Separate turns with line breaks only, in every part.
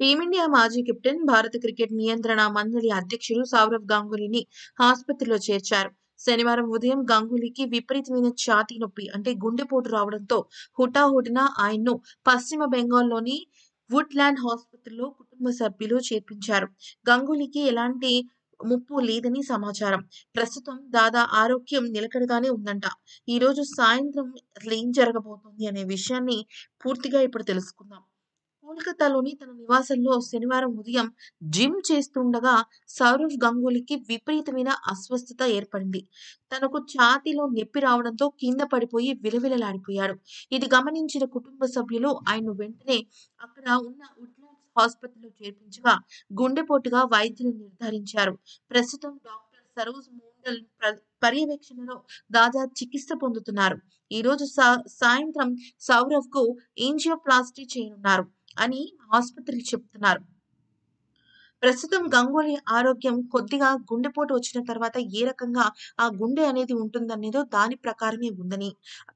team India మాజీ captain భారత cricket నియంత్రణ మండలి అధ్యక్షుడు సౌరవ్ గంగూలీని ఆసుపత్రిలో చేర్చారు శనివారం ఉదయం గంగూలీకి విపరీతమైన ఛాతీ నొప్పి అంటే గుండెపోటు రావడంతో హుటాహుటిన ఆయన్ను పశ్చిమ బెంగాల్లోని వుడ్లాండ్ హాస్పిటల్లో కుటుంబ సభ్యులు చేర్పించారు గంగూలీకి ఎలాంటి ముప్పు లేదని సమాచారం ప్రస్తుతం దాదా ఆరోగ్యం నిలకడగానే ఉందంట ఈ రోజు సాయంత్రం అసలు ఏం జరగబోతుంది అనే విషయాన్ని పూర్తిగా ఇప్పుడు తెలుసుకుందాం కోల్కతాలోని తన నివాసంలో శనివారం ఉదయం జిమ్ చేస్తుండగా సౌరవ్ గంగూలీకి విపరీతమైన అస్వస్థత ఏర్పడింది తనకు ఛాతీలో నొప్పి రావడంతో కింద పడిపోయి విలవిలలాడిపోయాడు ఇది గమనించిన కుటుంబ సభ్యులు ఆయన వెంటనే అక్కడ ఉన్న ఉడ్లాండ్స్ హాస్పిటల్లో చేర్పించగా గుండెపోటుగా వైద్యులు నిర్ధారించారు ప్రస్తుతం డాక్టర్ సరోజ్ మోండల్ పర్యవేక్షణలో దాదా చికిత్స పొందుతున్నారు ఈ రోజు సాయంత్రం సౌరవ్ కు ఏంజియోప్లాస్టీ చేయనున్నారు అని ఆసుపత్రికి చెప్తున్నారు ప్రస్తుతం గంగూలీ ఆరోగ్యం కొద్దిగా గుండెపోటు వచ్చిన తర్వాత ఏ రకంగా ఆ గుండె అనేది ఉంటుందనేదో దాని ప్రకారమే ఉందని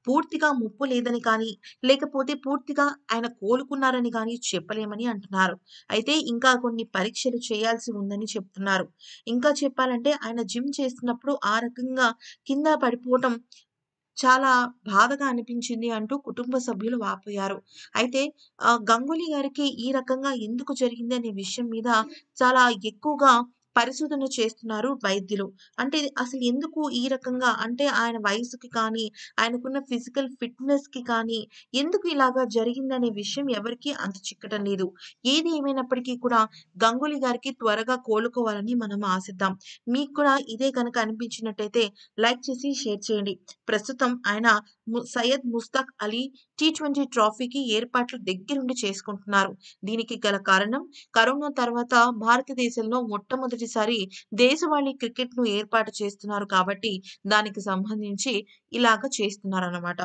పూర్తిగా ముప్పు లేదని కానీ లేకపోతే పూర్తిగా ఆయన కోలుకున్నారని కానీ చెప్పలేమని అంటున్నారు అయితే ఇంకా కొన్ని పరీక్షలు చేయాల్సి ఉందని చెప్తున్నారు ఇంకా చెప్పాలంటే ఆయన జిమ్ చేస్తున్నప్పుడు ఆ రకంగా కింద పడిపోవటం చాలా బాధగా అనిపించింది అంటూ కుటుంబ సభ్యులు వాపోయారు అయితే గంగూలీ గారికి ఈ రకంగా ఎందుకు జరిగింది అనే విషయం మీద చాలా ఎక్కువగా పరిశోధన చేస్తున్నారు వైద్యులు అంటే అసలు ఎందుకు ఈ రకంగా అంటే ఆయన వయసుకి కానీ ఆయనకున్న ఫిజికల్ ఫిట్నెస్ కి కానీ ఎందుకు ఇలాగా జరిగిందనే విషయం ఎవరికీ అంత చిక్కటం లేదు ఏది ఏమైనప్పటికీ కూడా గంగూలీ గారికి త్వరగా కోలుకోవాలని మనం ఆశిద్దాం మీకు కూడా ఇదే కనుక అనిపించినట్టయితే లైక్ చేసి షేర్ చేయండి ప్రస్తుతం ఆయన సయ్యద్ ముస్తాక్ అలీ టీ ట్వంటీ ట్రోఫీకి ఏర్పాట్లు దగ్గరుండి చేసుకుంటున్నారు దీనికి గల కారణం కరోనా తర్వాత భారతదేశంలో మొట్టమొదటి మొట్టమొదటిసారి క్రికెట్ ను ఏర్పాటు చేస్తున్నారు కాబట్టి దానికి సంబంధించి ఇలాగ చేస్తున్నారన్నమాట